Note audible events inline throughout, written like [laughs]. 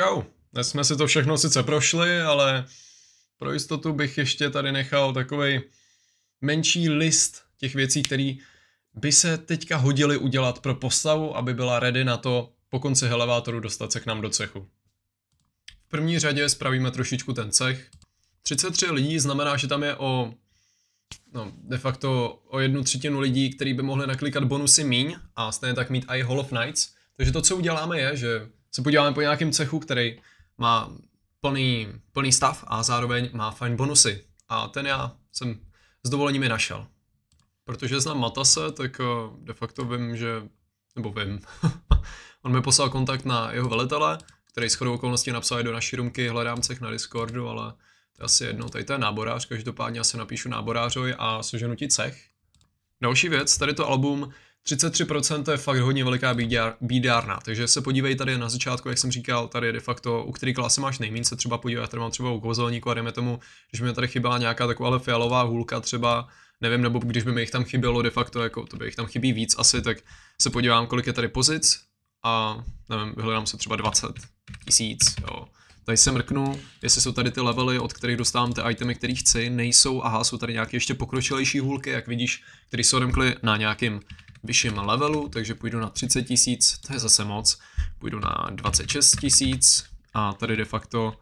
Čau. Dnes jsme si to všechno sice prošli, ale pro jistotu bych ještě tady nechal takový menší list těch věcí, které by se teďka hodili udělat pro postavu, aby byla ready na to po konci elevátoru dostat se k nám do cechu. V první řadě spravíme trošičku ten cech. 33 lidí znamená, že tam je o no, de facto o jednu třetinu lidí, kteří by mohli naklikat bonusy míň a stejně tak mít i Hall of Knights. Takže to, co uděláme je, že se podíváme po nějakém cechu, který má plný, plný stav a zároveň má fajn bonusy. A ten já jsem s dovolením našel. Protože znám Matase, tak eh, de facto vím, že... Nebo vím. [laughs] On mi poslal kontakt na jeho velitele, který shodou okolností napsal do naší rumky cech na Discordu, ale to je asi jedno, tady to je náborář, každopádně já se napíšu náborářovi a seženu ti cech. Další věc, tady to album 33% je fakt hodně veliká bídárna, takže se podívej tady na začátku, jak jsem říkal, tady je de facto, u který klasy máš nejméně se třeba podívej, tady mám třeba u kouzelníku a dejme tomu, když mi tady chyběla nějaká taková fialová hůlka třeba, nevím, nebo když by mi jich tam chybělo de facto, jako to by jich tam chybí víc asi, tak se podívám, kolik je tady pozic a nevím, vyhledám se třeba 20 tisíc, jo. Tady se mrknu, jestli jsou tady ty levely, od kterých dostávám ty itemy, které chci, nejsou, aha, jsou tady nějaké ještě pokročilejší hůlky, jak vidíš, které jsou odemkly na nějakým vyšším levelu, takže půjdu na 30 tisíc, to je zase moc, půjdu na 26 tisíc a tady de facto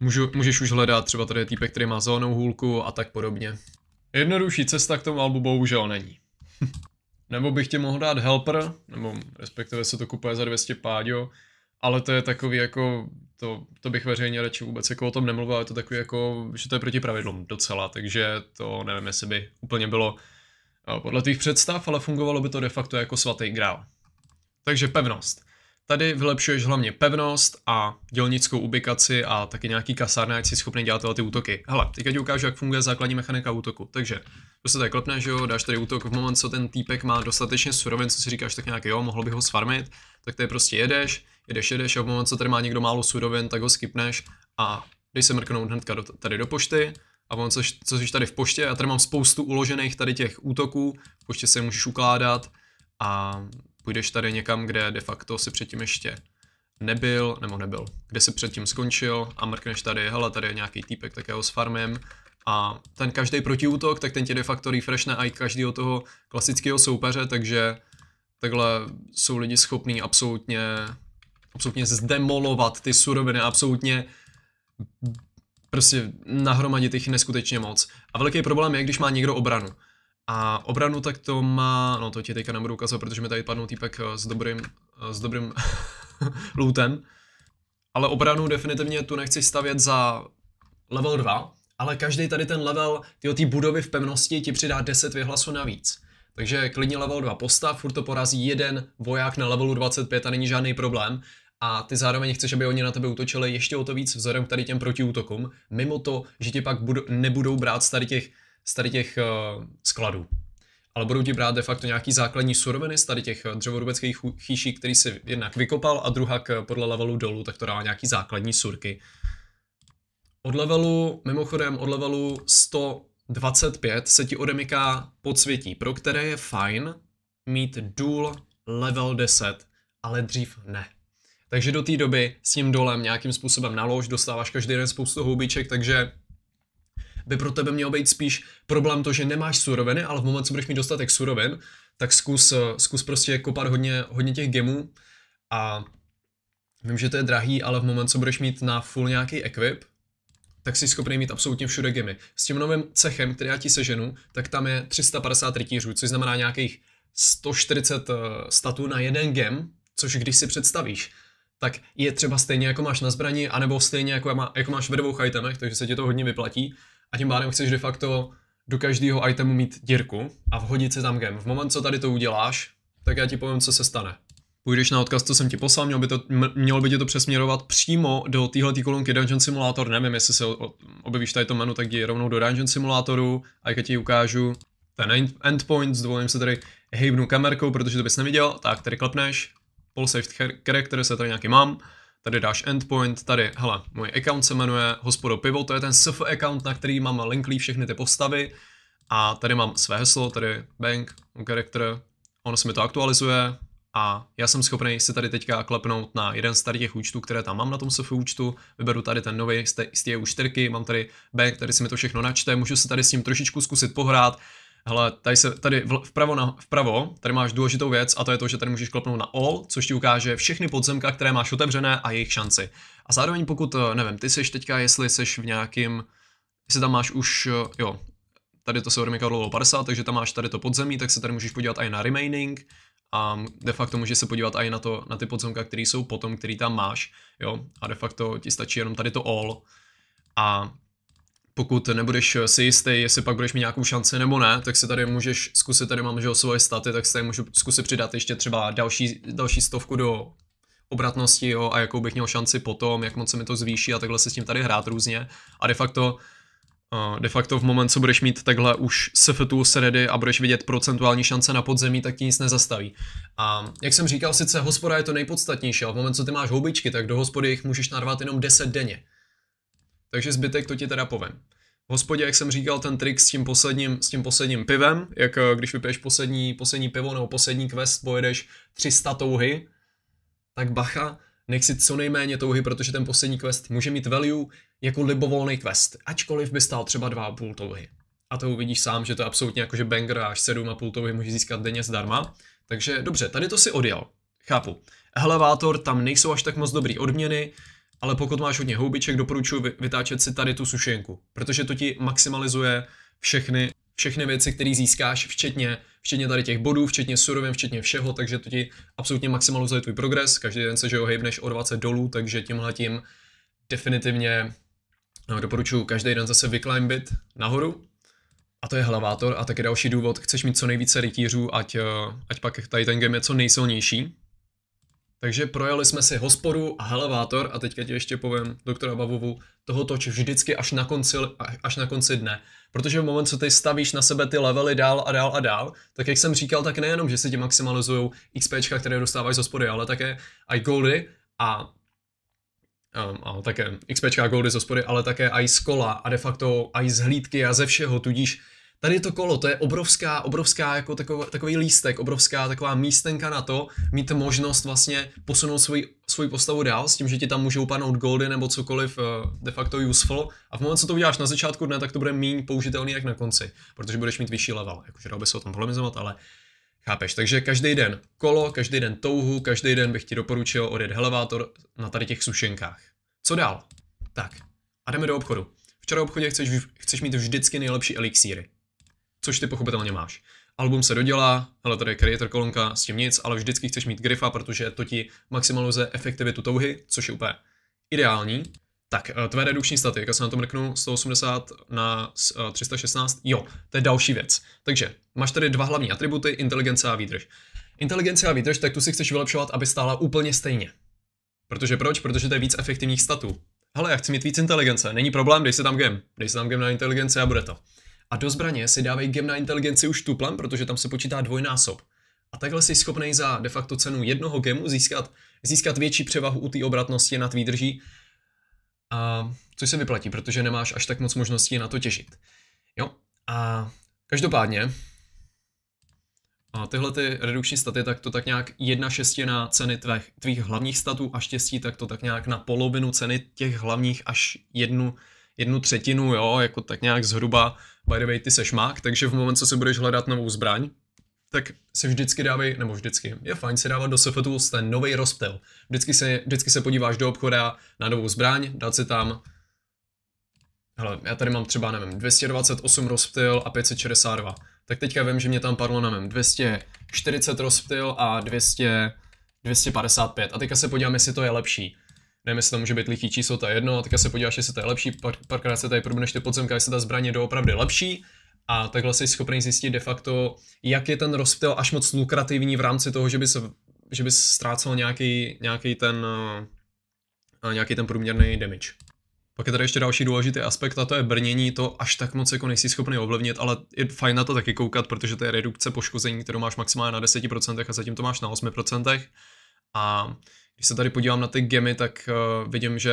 můžu, můžeš už hledat, třeba tady týpek, který má zelenou hůlku a tak podobně. Jednodušší cesta k tomu albu bohužel není. [laughs] nebo bych tě mohl dát helper, nebo respektive se to kupuje za 200 páďo, ale to je takový jako, to, to bych veřejně radši vůbec jako o tom nemluvil, ale to takový jako, že to je proti pravidlům docela, takže to nevím, jestli by úplně bylo podle tvých představ, ale fungovalo by to de facto jako svatý grál. Takže pevnost. Tady vylepšuješ hlavně pevnost a dělnickou ubikaci a taky nějaký kasárna, ať si schopný dělat ty útoky. Hele, teďka ti ukážu, jak funguje základní mechanika útoku. Takže prostě tady že jo, dáš tady útok v moment, co ten týpek má dostatečně surovin, co si říkáš, tak nějak, jo, mohl bych ho sfarmit, tak tady prostě jedeš, jedeš, jedeš a v moment, co tady má někdo málo surovin, tak ho skipneš a dej se mrknout hnedka do, tady do pošty, a mám což, což jsi tady v poště. Já tady mám spoustu uložených tady těch útoků, v poště se je můžeš ukládat a půjdeš tady někam, kde de facto si předtím ještě nebyl, nebo nebyl, kde si předtím skončil a mrkneš tady, hele, tady je nějaký týpek, tak já ho sfarmím a ten každý protiútok, tak ten tě de facto refreshne i každého toho klasického soupeře, takže takhle jsou lidi schopní absolutně, absolutně zdemolovat ty suroviny, absolutně prostě nahromadit jich neskutečně moc. A velký problém je, když má někdo obranu. A obranu tak to má, no to ti teďka nebudu ukazovat, protože mi tady padnou týpek eh, s dobrým, eh, s dobrým [laughs] lootem. Ale obranu definitivně tu nechci stavět za level 2, ale každý tady ten level ty budovy v pevnosti ti přidá 10 vyhlasů navíc. Takže klidně level 2 postav, furt to porazí jeden voják na levelu 25 a není žádný problém a ty zároveň chceš, aby oni na tebe útočili ještě o to víc vzorem k tady těm protiútokům, mimo to, že ti pak budu, nebudou brát z tady těch, z tady těch uh, skladů. Ale budou ti brát de facto nějaký základní suroviny z tady těch eh, dřevorubeckých chýší, který si jednak vykopal a druhak eh, podle levelu dolů, tak to dá nějaký základní surky. Od levelu, mimochodem od levelu 125 se ti odemyká podsvětí, pro které je fajn mít důl level 10, ale dřív ne. Takže do té doby s tím dolem nějakým způsobem nalož, dostáváš každý den spoustu houbiček, takže by pro tebe mělo být spíš problém to, že nemáš suroviny, ale v moment, co budeš mít dostatek surovin, tak zkus, eh, zkus prostě kopat hodně, hodně těch gemů a vím, že to je drahý, ale v moment, co budeš mít na full nějaký equip, tak jsi schopný mít absolutně všude gemy. S tím novým cechem, který já ti seženu, tak tam je 350 rytířů, což znamená nějakých 140 eh, statů na jeden gem, což když si představíš, tak je třeba stejně jako máš na zbrani, anebo stejně jako, má, jako máš ve dvou itemech, takže se ti to hodně vyplatí. A tím pádem chceš de facto do každého itemu mít dírku a vhodit se tam gem. V moment, co tady to uděláš, tak já ti povím, co se stane. Půjdeš na odkaz, co jsem ti poslal, mělo by, to, mělo by tě to přesměrovat přímo do téhle kolonky Dungeon Simulator. Nevím, jestli se objevíš tady to menu, tak jdi rovnou do Dungeon Simulatoru a jak ti ukážu ten endpoint, zvolím se tady hejbnu kamerkou, protože to bys neviděl, tak tady klepneš Pol saved character se tady nějaký mám, tady dáš endpoint, tady, hele, můj account se jmenuje Hospodo Pivo, to je ten SF account, na který mám linklý všechny ty postavy a tady mám své heslo, tady bank, character, ono se mi to aktualizuje a já jsem schopný si tady teďka klepnout na jeden z tady těch účtů, které tam mám na tom SF účtu, vyberu tady ten nový z té U4, mám tady bank, tady si mi to všechno načte, můžu se tady s ním trošičku zkusit pohrát, Hele, tady, se, tady vpravo, na, vpravo, tady máš důležitou věc a to je to, že tady můžeš klopnout na all, což ti ukáže všechny podzemka, které máš otevřené a jejich šanci. A zároveň pokud, eh, nevím, ty seš teďka, jestli seš v nějakým, jestli tam máš už, eh, jo, tady to se odemyká dlouho 50, takže tam máš tady to podzemí, tak se tady můžeš podívat i na remaining a de facto můžeš se podívat i na, to, na ty podzemka, které jsou potom, který tam máš, jo, a de facto ti stačí jenom tady to all a pokud nebudeš si jistý, jestli pak budeš mít nějakou šanci nebo ne, tak si tady můžeš zkusit, tady mám, že svoje staty, tak si tady můžu zkusit přidat ještě třeba další, další stovku do obratnosti, jo, a jakou bych měl šanci potom, jak moc se mi to zvýší a takhle se s tím tady hrát různě. A de facto, eh, de facto v moment, co budeš mít takhle už SFTools ready a budeš vidět procentuální šance na podzemí, tak ti nic nezastaví. A jak jsem říkal, sice hospoda je to nejpodstatnější, ale v moment, co ty máš houbičky, tak do hospody jich můžeš narvat jenom 10 denně. Takže zbytek to ti teda povím. V hospodě, jak jsem říkal, ten trik s tím posledním, s tím posledním pivem, jak eh, když vypiješ poslední, poslední pivo nebo poslední quest, pojedeš 300 touhy, tak bacha, nech si co nejméně touhy, protože ten poslední quest může mít value jako libovolný quest, ačkoliv by stál třeba 2,5 touhy. A to uvidíš sám, že to je absolutně jako, že banger až 7,5 touhy může získat denně zdarma. Takže dobře, tady to si odjel. Chápu. Elevátor, tam nejsou až tak moc dobrý odměny, ale pokud máš hodně houbiček, doporučuji vytáčet si tady tu sušenku, protože to ti maximalizuje všechny, všechny věci, které získáš, včetně, včetně tady těch bodů, včetně surovin, včetně všeho, takže to ti absolutně maximalizuje tvůj progres, každý den se že ho hejbneš o 20 dolů, takže tímhle tím definitivně no, doporučuji každý den zase vyklimbit nahoru, a to je hlavátor a taky další důvod, chceš mít co nejvíce rytířů, ať, eh, ať pak tady ten game je co nejsilnější, takže projeli jsme si hospodu a elevátor a teďka ti ještě povím, doktora bavovu toho toč vždycky až na, konci, až na konci dne. Protože v momentu, co ty stavíš na sebe ty levely dál a dál a dál, tak jak jsem říkal, tak nejenom, že si ti maximalizují XP, které dostáváš z hospody, ale také i goldy a a, um, a také XP goldy z hospody, ale také i z kola a de facto i z hlídky a ze všeho, tudíž tady to kolo, to je obrovská, obrovská jako takový, takový lístek, obrovská taková místenka na to, mít možnost vlastně posunout svoji, svoji postavu dál s tím, že ti tam můžou padnout goldy nebo cokoliv eh, de facto useful a v momentu, co to uděláš na začátku dne, tak to bude méně použitelný jak na konci, protože budeš mít vyšší level, jakože dalo by se o tom polemizovat, ale Chápeš? Takže každý den kolo, každý den touhu, každý den bych ti doporučil odjet elevátor na tady těch sušenkách. Co dál? Tak, a jdeme do obchodu. Včera v obchodě chceš, chceš mít vždycky nejlepší elixíry což ty pochopitelně máš. Album se dodělá, ale tady je creator kolonka, s tím nic, ale vždycky chceš mít grifa, protože to ti maximalizuje efektivitu touhy, což je úplně ideální. Tak, eh, tvé redukční staty, jak se na to mrknu, 180 na 316, eh, jo, to je další věc. Takže máš tady dva hlavní atributy, inteligence a výdrž. Inteligence a výdrž, tak tu si chceš vylepšovat, aby stála úplně stejně. Protože proč? Protože to je víc efektivních statů. Hele, já chci mít víc inteligence, není problém, dej si tam gem. Dej si tam gem na inteligence a bude to. A do zbraně si dávají gem na inteligenci už tuplem, protože tam se počítá dvojnásob. A takhle jsi schopný za de facto cenu jednoho gemu získat, získat větší převahu u té obratnosti nad výdrží, a, což se vyplatí, protože nemáš až tak moc možností na to těžit. Jo, a každopádně a tyhle ty redukční staty, tak to tak nějak jedna šestina ceny tvých, tvých hlavních statů a štěstí, tak to tak nějak na polovinu ceny těch hlavních až jednu jednu třetinu, jo, jako tak nějak zhruba, by the way, ty seš mák, takže v moment, co si budeš hledat novou zbraň, tak se vždycky dávej, nebo vždycky, je fajn si dávat do sefetu ten nový rozptyl. Vždycky se, vždycky se podíváš do obchoda na novou zbraň, dát si tam, hele, já tady mám třeba, nevím, 228 rozptyl a 562. Tak teďka vím, že mě tam padlo, nevím, 240 rozptyl a 200, 255. A teďka se podívám, jestli to je lepší nevím, jestli tam může být lichý číslo, ta jedno, a teďka se podíváš, jestli ta je lepší, pár, párkrát se tady probneš ty podzemka, jestli ta zbraně je doopravdy lepší, a takhle jsi schopný zjistit de facto, jak je ten rozptyl až moc lukrativní v rámci toho, že bys, že bys ztrácel nějaký, nějaký ten, eh, eh, nějaký ten průměrný damage. Pak je tady ještě další důležitý aspekt a to je brnění, to až tak moc jako nejsi schopný ovlivnit, ale je fajn na to taky koukat, protože to je redukce poškození, kterou máš maximálně na 10% a zatím to máš na 8%. A když se tady podívám na ty gemy, tak uh, vidím, že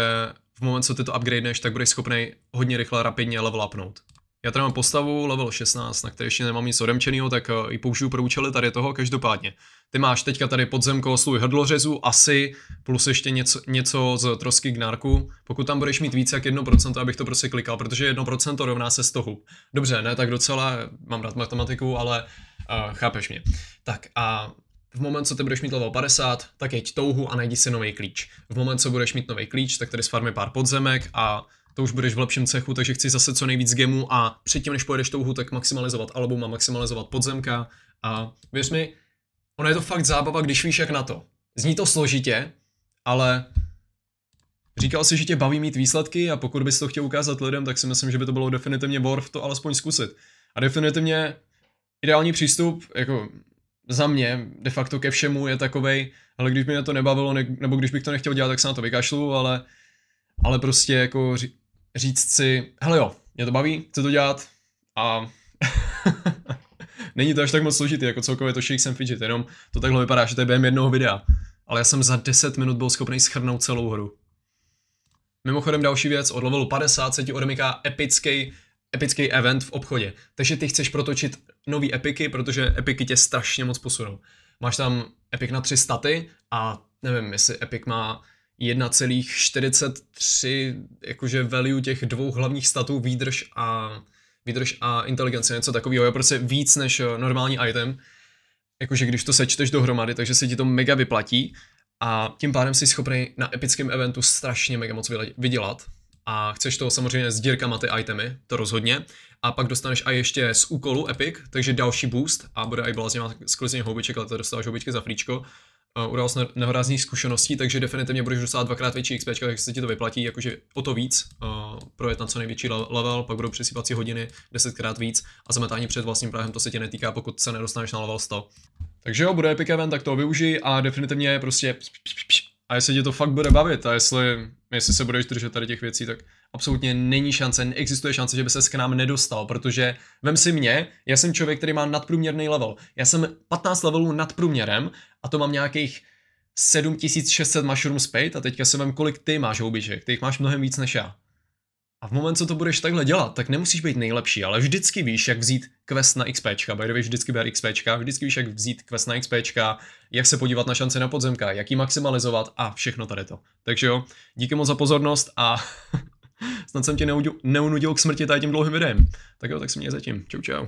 v moment, co ty to upgradeneš, tak budeš schopný hodně rychle, rapidně level upnout. Já tady mám postavu level 16, na které ještě nemám nic odemčeného, tak eh, ji použiju pro účely tady toho, každopádně. Ty máš teďka tady podzemko svůj hrdlořezu, asi, plus ještě něco, něco z trosky gnárku. Pokud tam budeš mít víc jak 1%, abych to prostě klikal, protože 1% rovná se 100 hub. Dobře, ne, tak docela, mám rád matematiku, ale uh, chápeš mě. Tak a v moment, co ty budeš mít level 50, tak jeď touhu a najdi si nový klíč. V moment, co budeš mít nový klíč, tak tady sfarmi pár podzemek a to už budeš v lepším cechu, takže chci zase co nejvíc gemu a předtím, než pojedeš touhu, tak maximalizovat album a maximalizovat podzemka. A věř mi, ono je to fakt zábava, když víš jak na to. Zní to složitě, ale Říkal si, že tě baví mít výsledky a pokud bys to chtěl ukázat lidem, tak si myslím, že by to bylo definitivně worth to alespoň zkusit. A definitivně ideální přístup, jako za mě de facto ke všemu je takovej, ale když mi to nebavilo, ne, nebo když bych to nechtěl dělat, tak se na to vykašlu, ale, ale prostě jako ří, říct si, hele jo, mě to baví, chci to dělat a [laughs] není to až tak moc složitý, jako celkově to shake jsem fidget, jenom to takhle vypadá, že to je během jednoho videa. Ale já jsem za 10 minut byl schopný schrnout celou hru. Mimochodem další věc, od levelu 50 se ti odemyká epický, epický event v obchodě. Takže ty chceš protočit nový epiky, protože epiky tě strašně moc posunou. Máš tam epik na tři staty a nevím, jestli epik má 1,43 jakože value těch dvou hlavních statů výdrž a výdrž a inteligence, něco takového, je prostě víc než eh, normální item, jakože když to sečteš dohromady, takže se ti to mega vyplatí a tím pádem jsi schopný na epickém eventu strašně mega moc vydělat a chceš to samozřejmě s dírkama ty itemy, to rozhodně. A pak dostaneš a ještě z úkolu Epic, takže další boost a bude i bláznivá sklizení houbiček, ale to dostáváš houbičky za fríčko. Uh, udál se nehorázných zkušeností, takže definitivně budeš dostávat dvakrát větší XP, takže se ti to vyplatí, jakože o to víc, uh, projet na co největší level, pak budou přesýpací hodiny desetkrát víc a zametání před vlastním prahem, to se tě netýká, pokud se nedostaneš na level 100. Takže jo, bude epic event, tak to využij a definitivně prostě pš, pš, pš, a jestli tě to fakt bude bavit a jestli, jestli se budeš držet tady těch věcí, tak absolutně není šance, neexistuje šance, že by se k nám nedostal, protože vem si mě, já jsem člověk, který má nadprůměrný level. Já jsem 15 levelů nad průměrem a to mám nějakých 7600 mushroom spade a teďka se vem, kolik ty máš houbiček, ty jich máš mnohem víc než já. A v moment, co to budeš takhle dělat, tak nemusíš být nejlepší, ale vždycky víš, jak vzít quest na XP. By the way, vždycky ber XP, vždycky víš, jak vzít quest na XP, jak se podívat na šance na podzemka, jak ji maximalizovat a všechno tady to. Takže jo, díky moc za pozornost a [laughs] snad jsem tě neunudil k smrti tady tím dlouhým videem. Tak jo, tak se mě zatím. Čau, čau.